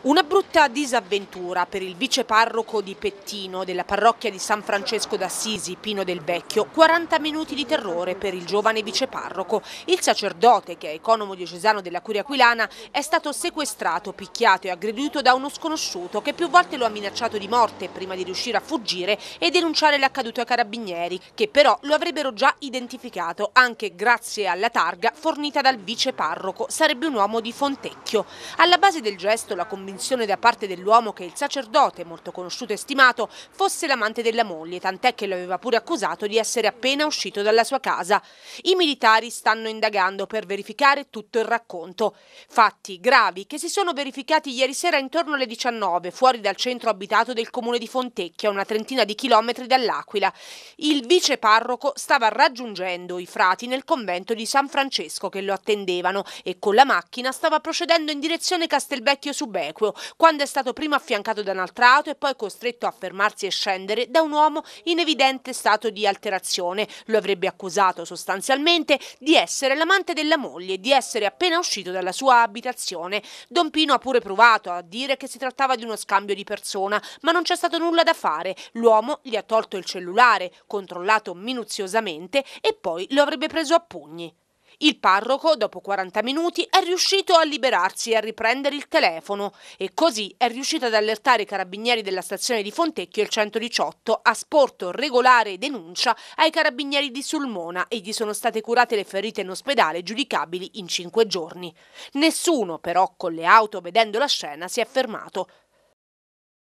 Una brutta disavventura per il viceparroco di Pettino della parrocchia di San Francesco d'Assisi, Pino del Vecchio, 40 minuti di terrore per il giovane viceparroco. Il sacerdote, che è economo diocesano della Curia Aquilana, è stato sequestrato, picchiato e aggredito da uno sconosciuto che più volte lo ha minacciato di morte prima di riuscire a fuggire e denunciare l'accaduto ai carabinieri, che però lo avrebbero già identificato anche grazie alla targa fornita dal viceparroco. Sarebbe un uomo di Fontecchio. Alla base del gesto la commissione convinzione da parte dell'uomo che il sacerdote, molto conosciuto e stimato, fosse l'amante della moglie, tant'è che lo aveva pure accusato di essere appena uscito dalla sua casa. I militari stanno indagando per verificare tutto il racconto. Fatti gravi che si sono verificati ieri sera intorno alle 19, fuori dal centro abitato del comune di Fontecchia, una trentina di chilometri dall'Aquila. Il vice parroco stava raggiungendo i frati nel convento di San Francesco che lo attendevano e con la macchina stava procedendo in direzione Castelvecchio Subeco equo, quando è stato prima affiancato da un'altra auto e poi costretto a fermarsi e scendere da un uomo in evidente stato di alterazione. Lo avrebbe accusato sostanzialmente di essere l'amante della moglie, e di essere appena uscito dalla sua abitazione. Don Pino ha pure provato a dire che si trattava di uno scambio di persona, ma non c'è stato nulla da fare. L'uomo gli ha tolto il cellulare, controllato minuziosamente e poi lo avrebbe preso a pugni. Il parroco, dopo 40 minuti, è riuscito a liberarsi e a riprendere il telefono e così è riuscito ad allertare i carabinieri della stazione di Fontecchio il 118 a sporto regolare denuncia ai carabinieri di Sulmona e gli sono state curate le ferite in ospedale giudicabili in 5 giorni. Nessuno però con le auto vedendo la scena si è fermato.